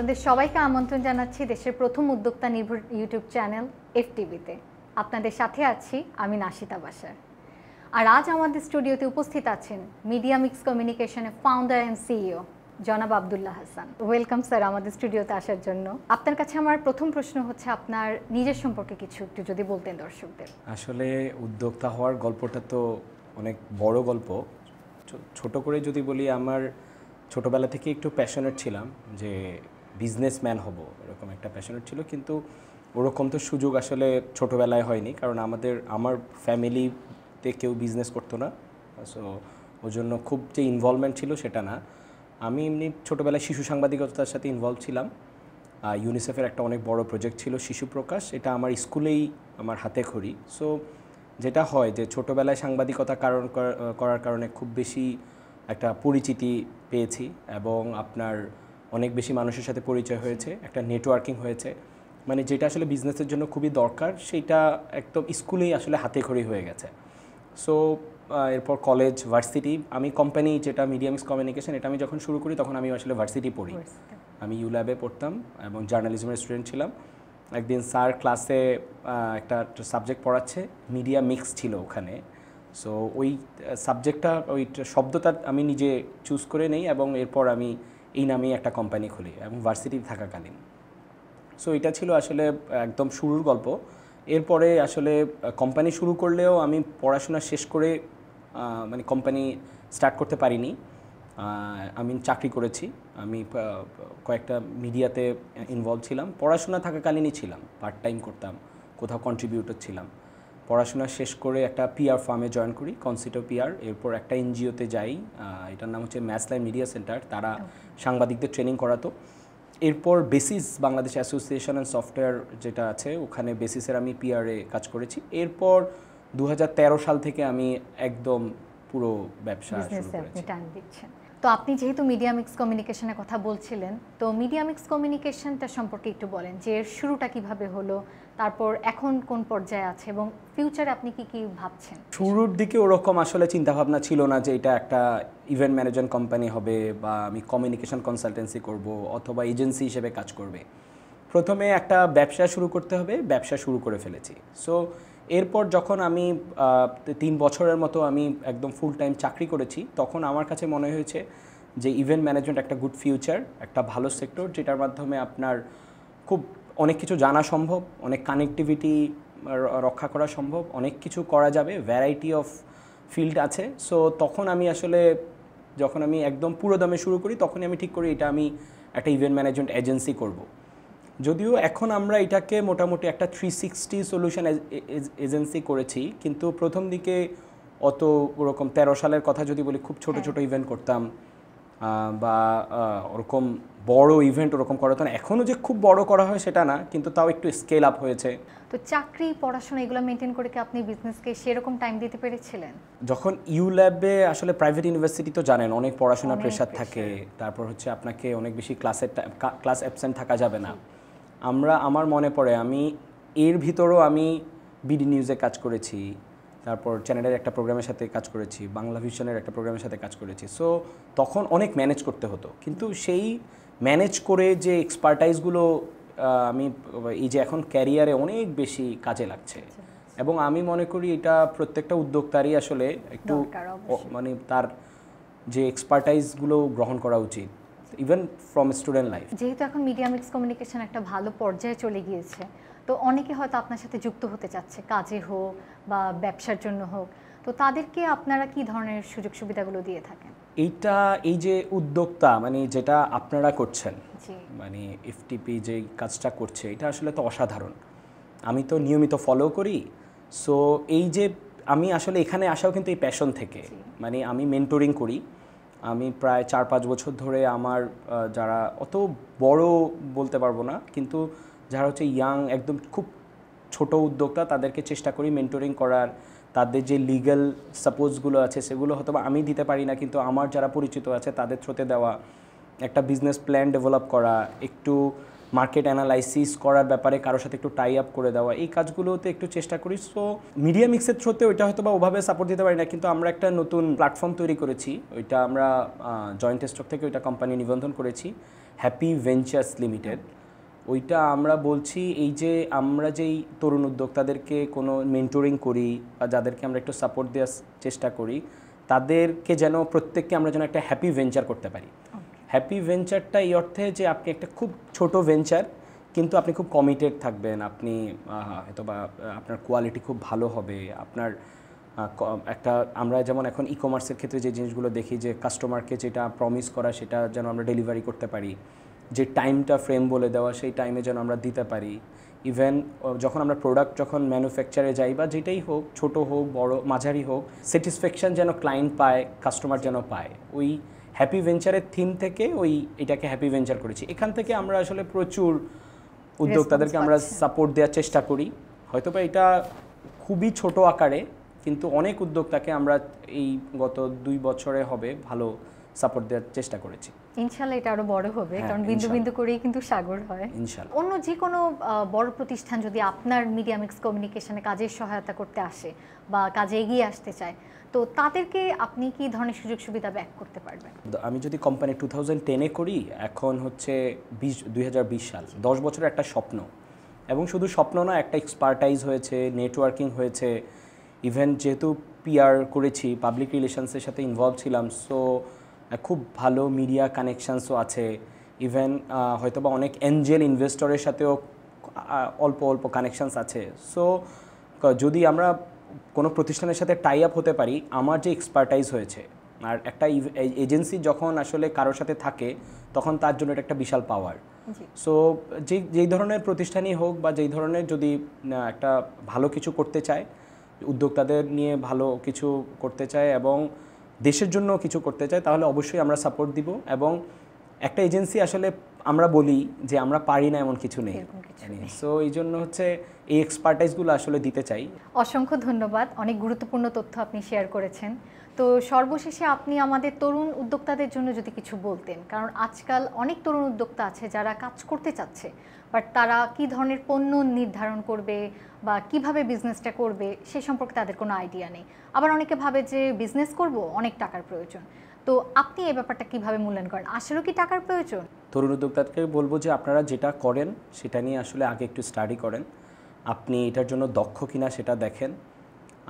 আপনাদের সবাইকে আমন্ত্রণ জানাচ্ছি দেশের প্রথম উদ্যোক্তা নির্ভর ইউটিউব চ্যানেল এফটিভিতে আপনাদের সাথে আছি আমি নাসিতা বাসার আর আজ আমাদের স্টুডিওতে উপস্থিত আছেন মিডিয়া মিক্স কমিউনিকেশনের ফাউন্ডার অ্যান্ড সিইও জনাব আবদুল্লাহ হাসান ওয়েলকাম স্যার আমাদের স্টুডিওতে আসার জন্য আপনার কাছে আমার প্রথম প্রশ্ন হচ্ছে আপনার নিজের সম্পর্কে কিছু একটু যদি বলতেন দর্শকদের আসলে উদ্যোক্তা হওয়ার গল্পটা তো অনেক বড় গল্প ছোট করে যদি বলি আমার ছোটবেলা থেকে একটু প্যাশনেট ছিলাম যে বিজনেসম্যান হব এরকম একটা প্যাশনেট ছিল কিন্তু ওরকম তো সুযোগ আসলে ছোটোবেলায় হয়নি কারণ আমাদের আমার ফ্যামিলিতে কেউ বিজনেস করতো না সো ওর জন্য খুব যে ইনভলভমেন্ট ছিল সেটা না আমি এমনি ছোটোবেলায় শিশু সাংবাদিকতার সাথে ইনভলভ ছিলাম ইউনিসেফের একটা অনেক বড় প্রজেক্ট ছিল শিশু প্রকাশ এটা আমার স্কুলেই আমার হাতে খড়ি সো যেটা হয় যে ছোটোবেলায় সাংবাদিকতা কারণ করার কারণে খুব বেশি একটা পরিচিতি পেয়েছি এবং আপনার অনেক বেশি মানুষের সাথে পরিচয় হয়েছে একটা নেটওয়ার্কিং হয়েছে মানে যেটা আসলে বিজনেসের জন্য খুবই দরকার সেটা একদম স্কুলেই আসলে হাতে খড়ি হয়ে গেছে সো এরপর কলেজ ভার্সিটি আমি কোম্পানি যেটা মিডিয়ামস কমিউনিকেশন এটা আমি যখন শুরু করি তখন আমি আসলে ভার্সিটি পড়ি আমি ইউ ল্যাবে পড়তাম এবং জার্নালিজমের স্টুডেন্ট ছিলাম একদিন স্যার ক্লাসে একটা সাবজেক্ট পড়াচ্ছে মিডিয়া মিক্স ছিল ওখানে সো ওই সাবজেক্টটা ওই শব্দটা আমি নিজে চুজ করে নেই এবং এরপর আমি এই নামে একটা কোম্পানি খুলি এবং ভার্সিটি থাকাকালীন সো এটা ছিল আসলে একদম শুরুর গল্প এরপরে আসলে কোম্পানি শুরু করলেও আমি পড়াশোনা শেষ করে মানে কোম্পানি স্টার্ট করতে পারিনি আমি চাকরি করেছি আমি কয়েকটা মিডিয়াতে ইনভলভ ছিলাম পড়াশোনা থাকাকালীনই ছিলাম পার্ট টাইম করতাম কোথাও কন্ট্রিবিউটর ছিলাম পড়াশোনা শেষ করে একটা পিআর ফার্মে জয়েন করি কনসিটো পিআর এরপর একটা এনজিওতে যাই এটার নাম হচ্ছে ম্যাসলাই মিডিয়া সেন্টার তারা সাংবাদিকদের ট্রেনিং করাতো এরপর BASIS Bangladesh association and software যেটা আছে ওখানে বেসিসের আমি পিআরে কাজ করেছি এরপর দু সাল থেকে আমি একদম পুরো ব্যবসা শুরু করেছি তো আপনি যেহেতু মিডিয়া মিক্স কমিউনিকেশনের কথা বলছিলেন তো মিডিয়া মিক্স কমিউনিকেশনটা সম্পর্কে একটু বলেন যে এর শুরুটা কিভাবে হলো তারপর এখন কোন পর্যায়ে আছে এবং ফিউচারে আপনি কি কি ভাবছেন শুরুর দিকে ওরকম আসলে চিন্তাভাবনা ছিল না যে এটা একটা ইভেন্ট ম্যানেজমেন্ট কোম্পানি হবে বা আমি কমিউনিকেশন কনসালটেন্সি করব অথবা এজেন্সি হিসেবে কাজ করবে প্রথমে একটা ব্যবসা শুরু করতে হবে ব্যবসা শুরু করে ফেলেছি সো এরপর যখন আমি তিন বছরের মতো আমি একদম ফুল টাইম চাকরি করেছি তখন আমার কাছে মনে হয়েছে যে ইভেন্ট ম্যানেজমেন্ট একটা গুড ফিউচার একটা ভালো সেক্টর যেটার মাধ্যমে আপনার খুব অনেক কিছু জানা সম্ভব অনেক কানেকটিভিটি রক্ষা করা সম্ভব অনেক কিছু করা যাবে ভ্যারাইটি অফ ফিল্ড আছে সো তখন আমি আসলে যখন আমি একদম পুরো দামে শুরু করি তখনই আমি ঠিক করি এটা আমি একটা ইভেন্ট ম্যানেজমেন্ট এজেন্সি করব যদিও এখন আমরা এটাকে মোটামুটি একটা থ্রি সিক্সটি সলিউশন এজেন্সি করেছি কিন্তু প্রথম দিকে অত ওরকম তেরো সালের কথা যদি বলি খুব ছোট হ্যাঁ। ছোট ইভেন্ট করতাম বা ওরকম বড় ইভেন্ট ওরকম করা না এখনও যে খুব বড় করা হয় সেটা না কিন্তু তাও একটু স্কেল আপ হয়েছে তো চাকরি পড়াশোনা এগুলো মেনটেন করে কি আপনি বিজনেসকে সেরকম টাইম দিতে পেরেছিলেন যখন ইউ ল্যাবে আসলে প্রাইভেট ইউনিভার্সিটি তো জানেন অনেক পড়াশোনা প্রেশার থাকে তারপর হচ্ছে আপনাকে অনেক বেশি ক্লাসের ক্লাস অ্যাবসেন্ট থাকা যাবে না আমরা আমার মনে পড়ে আমি এর ভিতরও আমি বিডি নিউজে কাজ করেছি তারপর চ্যানেলের একটা প্রোগ্রামের সাথে কাজ করেছি বাংলা ভিশনের একটা প্রোগ্রামের সাথে কাজ করেছি সো তখন অনেক ম্যানেজ করতে হতো কিন্তু সেই ম্যানেজ করে যে এক্সপার্টাইজগুলো আমি এই যে এখন ক্যারিয়ারে অনেক বেশি কাজে লাগছে আচ্ছা, আচ্ছা। এবং আমি মনে করি এটা প্রত্যেকটা উদ্যোক্তারই আসলে একটু মানে তার যে এক্সপার্টাইজগুলো গ্রহণ করা উচিত ইভেন ফ্রম স্টুডেন্ট লাইফ যেহেতু এখন মিডিয়া মিক্স কমিউনিকেশন একটা ভালো পর্যায়ে চলে গিয়েছে তো অনেকে হয়তো আপনার সাথে যুক্ত হতে চাচ্ছে কাজে হোক বা ব্যবসার জন্য হোক তো তাদেরকে আপনারা কি ধরনের সুযোগ সুবিধাগুলো দিয়ে থাকেন এইটা এই যে উদ্যোক্তা মানে যেটা আপনারা করছেন মানে এফটিপি যে কাজটা করছে এটা আসলে তো অসাধারণ আমি তো নিয়মিত ফলো করি সো এই যে আমি আসলে এখানে আসাও কিন্তু এই প্যাশন থেকে মানে আমি মেন্টরিং করি আমি প্রায় চার পাঁচ বছর ধরে আমার যারা অত বড় বলতে পারবো না কিন্তু যারা হচ্ছে ইয়াং একদম খুব ছোট উদ্যোক্তা তাদেরকে চেষ্টা করি মেন্টরিং করার তাদের যে লিগাল সাপোজগুলো আছে সেগুলো হয়তো আমি দিতে পারি না কিন্তু আমার যারা পরিচিত আছে তাদের থ্রোতে দেওয়া একটা বিজনেস প্ল্যান ডেভেলপ করা একটু মার্কেট অ্যানালাইসিস করার ব্যাপারে কারোর সাথে একটু টাই আপ করে দেওয়া এই কাজগুলোতে একটু চেষ্টা করি সো মিডিয়া মিক্সের থ্রুতে ওইটা হয়তো বা ওভাবে সাপোর্ট দিতে পারি না কিন্তু আমরা একটা নতুন প্ল্যাটফর্ম তৈরি করেছি ওইটা আমরা জয়েন্ট স্টক থেকে ওইটা কোম্পানি নিবন্ধন করেছি হ্যাপি ভেঞ্চার্স লিমিটেড ওইটা আমরা বলছি এই যে আমরা যেই তরুণ উদ্যোক্তাদেরকে কোনো মেন্টরিং করি বা যাদেরকে আমরা একটু সাপোর্ট দেওয়ার চেষ্টা করি তাদেরকে যেন প্রত্যেককে আমরা যেন একটা হ্যাপি ভেঞ্চার করতে পারি হ্যাপি ভেঞ্চারটা এই অর্থে যে আপনি একটা খুব ছোট ভেঞ্চার কিন্তু আপনি খুব কমিটেড থাকবেন আপনি হয়তো বা আপনার কোয়ালিটি খুব ভালো হবে আপনার একটা আমরা যেমন এখন ই কমার্সের ক্ষেত্রে যে জিনিসগুলো দেখি যে কাস্টমারকে যেটা প্রমিস করা সেটা যেন আমরা ডেলিভারি করতে পারি যে টাইমটা ফ্রেম বলে দেওয়া সেই টাইমে যেন আমরা দিতে পারি ইভেন যখন আমরা প্রোডাক্ট যখন ম্যানুফ্যাকচারে যাই বা যেটাই হোক ছোট হোক বড় মাঝারি হোক স্যাটিসফ্যাকশান যেন ক্লায়েন্ট পায় কাস্টমার যেন পায় ওই হ্যাপি ভেঞ্চারের থিম থেকে ওই এটাকে হ্যাপি ভেঞ্চার করেছি এখান থেকে আমরা আসলে প্রচুর উদ্যোক্তাদেরকে আমরা সাপোর্ট দেওয়ার চেষ্টা করি হয়তো বা এটা খুবই ছোট আকারে কিন্তু অনেক উদ্যোক্তাকে আমরা এই গত দুই বছরে হবে ভালো সাপোর্ট দেওয়ার চেষ্টা করেছি ইনশাল্লাহ এটা আরো বড় হবে হ্যাঁ, কারণ বিন্দু বিন্দু করেই কিন্তু সাগর হয় ইনশাল্লাহ অন্য যে কোনো বড় প্রতিষ্ঠান যদি আপনার মিডিয়া মিক্স কমিউনিকেশনে কাজের সহায়তা করতে আসে বা কাজে এগিয়ে আসতে চায় তো তাদেরকে আপনি কি ধরনের সুযোগ সুবিধা ব্যাক করতে পারবেন আমি যদি কোম্পানি টু থাউজেন্ড টেনে করি এখন হচ্ছে বিশ দুই সাল দশ বছরের একটা স্বপ্ন এবং শুধু স্বপ্ন না একটা এক্সপার্টাইজ হয়েছে নেটওয়ার্কিং হয়েছে ইভেন যেহেতু পিআর করেছি পাবলিক রিলেশনসের সাথে ইনভলভ ছিলাম সো খুব ভালো মিডিয়া কানেকশানসও আছে ইভেন হয়তো বা অনেক এঞ্জেল ইনভেস্টরের সাথেও অল্প অল্প কানেকশানস আছে সো যদি আমরা কোনো প্রতিষ্ঠানের সাথে টাই আপ হতে পারি আমার যে এক্সপার্টাইজ হয়েছে আর একটা এজেন্সি যখন আসলে কারোর সাথে থাকে তখন তার জন্য এটা একটা বিশাল পাওয়ার সো যে যেই ধরনের প্রতিষ্ঠানই হোক বা যেই ধরনের যদি একটা ভালো কিছু করতে চায় উদ্যোক্তাদের নিয়ে ভালো কিছু করতে চায় এবং দেশের জন্য কিছু করতে চায় তাহলে অবশ্যই আমরা সাপোর্ট দিব এবং একটা এজেন্সি আসলে আমরা বলি যে আমরা পারি না এমন কিছু নেই সো এই জন্য হচ্ছে এই এক্সপার্টাইজগুলো আসলে দিতে চাই অসংখ্য ধন্যবাদ অনেক গুরুত্বপূর্ণ তথ্য আপনি শেয়ার করেছেন তো সর্বশেষে আপনি আমাদের তরুণ উদ্যোক্তাদের জন্য যদি কিছু বলতেন কারণ আজকাল অনেক তরুণ উদ্যোক্তা আছে যারা কাজ করতে চাচ্ছে বাট তারা কি ধরনের পণ্য নির্ধারণ করবে বা কিভাবে বিজনেসটা করবে সে সম্পর্কে তাদের কোনো আইডিয়া নেই আবার অনেকে ভাবে যে বিজনেস করব অনেক টাকার প্রয়োজন তো আপনি এই ব্যাপারটা কিভাবে মূল্যায়ন করেন আসলে কি টাকার প্রয়োজন তরুণ উদ্যোক্তাকে বলবো যে আপনারা যেটা করেন সেটা নিয়ে আসলে আগে একটু স্টাডি করেন আপনি এটার জন্য দক্ষ কিনা সেটা দেখেন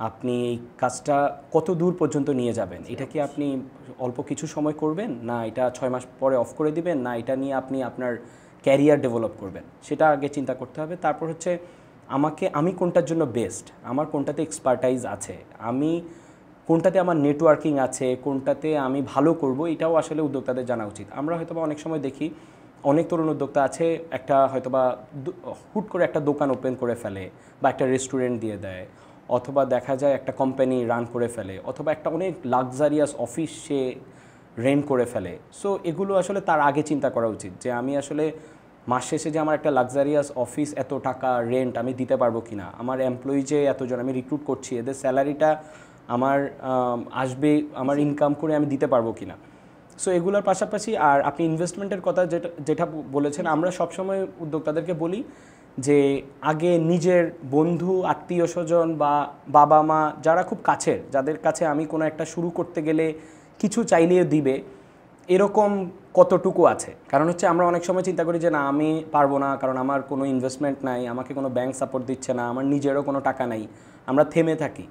আপনি এই কাজটা কত দূর পর্যন্ত নিয়ে যাবেন এটা কি আপনি অল্প কিছু সময় করবেন না এটা ছয় মাস পরে অফ করে দিবেন না এটা নিয়ে আপনি আপনার ক্যারিয়ার ডেভেলপ করবেন সেটা আগে চিন্তা করতে হবে তারপর হচ্ছে আমাকে আমি কোনটার জন্য বেস্ট আমার কোনটাতে এক্সপার্টাইজ আছে আমি কোনটাতে আমার নেটওয়ার্কিং আছে কোনটাতে আমি ভালো করব এটাও আসলে উদ্যোক্তাদের জানা উচিত আমরা হয়তোবা অনেক সময় দেখি অনেক তরুণ উদ্যোক্তা আছে একটা হয়তোবা হুট করে একটা দোকান ওপেন করে ফেলে বা একটা রেস্টুরেন্ট দিয়ে দেয় অথবা দেখা যায় একটা কোম্পানি রান করে ফেলে অথবা একটা অনেক লাক্সারিয়াস অফিস সে রেন্ট করে ফেলে সো এগুলো আসলে তার আগে চিন্তা করা উচিত যে আমি আসলে মাস শেষে যে আমার একটা লাক্সারিয়াস অফিস এত টাকা রেন্ট আমি দিতে পারবো কি না আমার এমপ্লয়ি যে এতজন আমি রিক্রুট করছি এদের স্যালারিটা আমার আসবে আমার ইনকাম করে আমি দিতে পারবো কি না সো এগুলোর পাশাপাশি আর আপনি ইনভেস্টমেন্টের কথা যেটা যেটা বলেছেন আমরা সবসময় উদ্যোক্তাদেরকে বলি যে আগে নিজের বন্ধু আত্মীয় স্বজন বা বাবা মা যারা খুব কাছের যাদের কাছে আমি কোনো একটা শুরু করতে গেলে কিছু চাইলেও দিবে এরকম কতটুকু আছে কারণ হচ্ছে আমরা অনেক সময় চিন্তা করি যে না আমি পারবো না কারণ আমার কোনো ইনভেস্টমেন্ট নাই আমাকে কোনো ব্যাংক সাপোর্ট দিচ্ছে না আমার নিজেরও কোনো টাকা নাই আমরা থেমে থাকি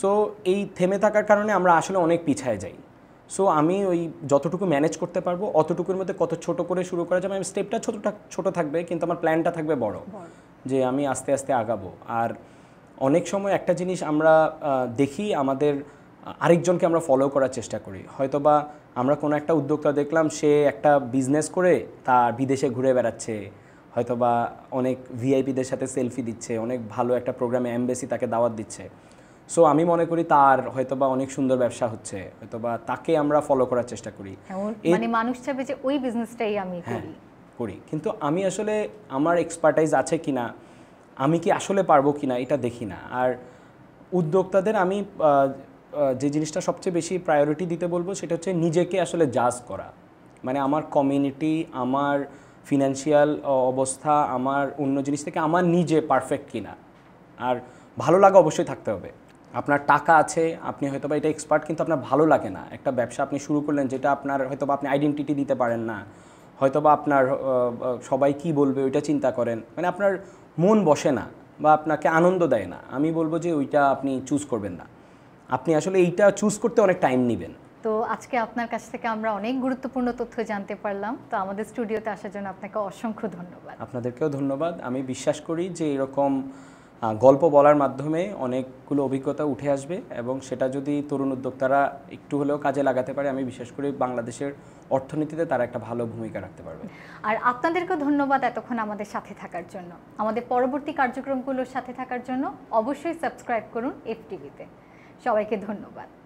সো এই থেমে থাকার কারণে আমরা আসলে অনেক পিছায় যাই সো আমি ওই যতটুকু ম্যানেজ করতে পারবো অতটুকুর মধ্যে কত ছোট করে শুরু করা যাবে আমি স্টেপটা ছোট ছোট থাকবে কিন্তু আমার প্ল্যানটা থাকবে বড় যে আমি আস্তে আস্তে আগাবো আর অনেক সময় একটা জিনিস আমরা দেখি আমাদের আরেকজনকে আমরা ফলো করার চেষ্টা করি হয়তো বা আমরা কোনো একটা উদ্যোক্তা দেখলাম সে একটা বিজনেস করে তার বিদেশে ঘুরে বেড়াচ্ছে হয়তোবা অনেক ভিআইপিদের সাথে সেলফি দিচ্ছে অনেক ভালো একটা প্রোগ্রামে অ্যাম্বেসি তাকে দাওয়াত দিচ্ছে সো আমি মনে করি তার হয়তোবা অনেক সুন্দর ব্যবসা হচ্ছে হয়তোবা তাকে আমরা ফলো করার চেষ্টা করি হ্যাঁ, মানে মানুষ চাবে যে ওই বিজনেসটাই আমি হ্যাঁ, করি করি কিন্তু আমি আসলে আমার এক্সপার্টাইজ আছে কি না আমি কি আসলে পারবো কি না এটা দেখি না আর উদ্যোক্তাদের আমি যে জিনিসটা সবচেয়ে বেশি প্রায়োরিটি দিতে বলবো সেটা হচ্ছে নিজেকে আসলে জাজ করা মানে আমার কমিউনিটি আমার ফিনান্সিয়াল অবস্থা আমার অন্য জিনিস থেকে আমার নিজে পারফেক্ট কিনা আর ভালো লাগা অবশ্যই থাকতে হবে আপনার টাকা আছে আপনি হয়তো বা এটা এক্সপার্ট কিন্তু আপনার ভালো লাগে না একটা ব্যবসা আপনি শুরু করলেন যেটা আপনার হয়তো আপনি আইডেন্টিটি দিতে পারেন না হয়তো বা আপনার সবাই কি বলবে ওইটা চিন্তা করেন মানে আপনার মন বসে না বা আপনাকে আনন্দ দেয় না আমি বলবো যে ওইটা আপনি চুজ করবেন না আপনি আসলে এইটা চুজ করতে অনেক টাইম নেবেন তো আজকে আপনার কাছ থেকে আমরা অনেক গুরুত্বপূর্ণ তথ্য জানতে পারলাম তো আমাদের স্টুডিওতে আসার জন্য আপনাকে অসংখ্য ধন্যবাদ আপনাদেরকেও ধন্যবাদ আমি বিশ্বাস করি যে এরকম গল্প বলার মাধ্যমে অনেকগুলো অভিজ্ঞতা উঠে আসবে এবং সেটা যদি তরুণ উদ্যোক্তারা একটু হলেও কাজে লাগাতে পারে আমি বিশেষ করে বাংলাদেশের অর্থনীতিতে তারা একটা ভালো ভূমিকা রাখতে পারবে আর আপনাদেরকে ধন্যবাদ এতক্ষণ আমাদের সাথে থাকার জন্য আমাদের পরবর্তী কার্যক্রমগুলোর সাথে থাকার জন্য অবশ্যই সাবস্ক্রাইব করুন এফটিভিতে সবাইকে ধন্যবাদ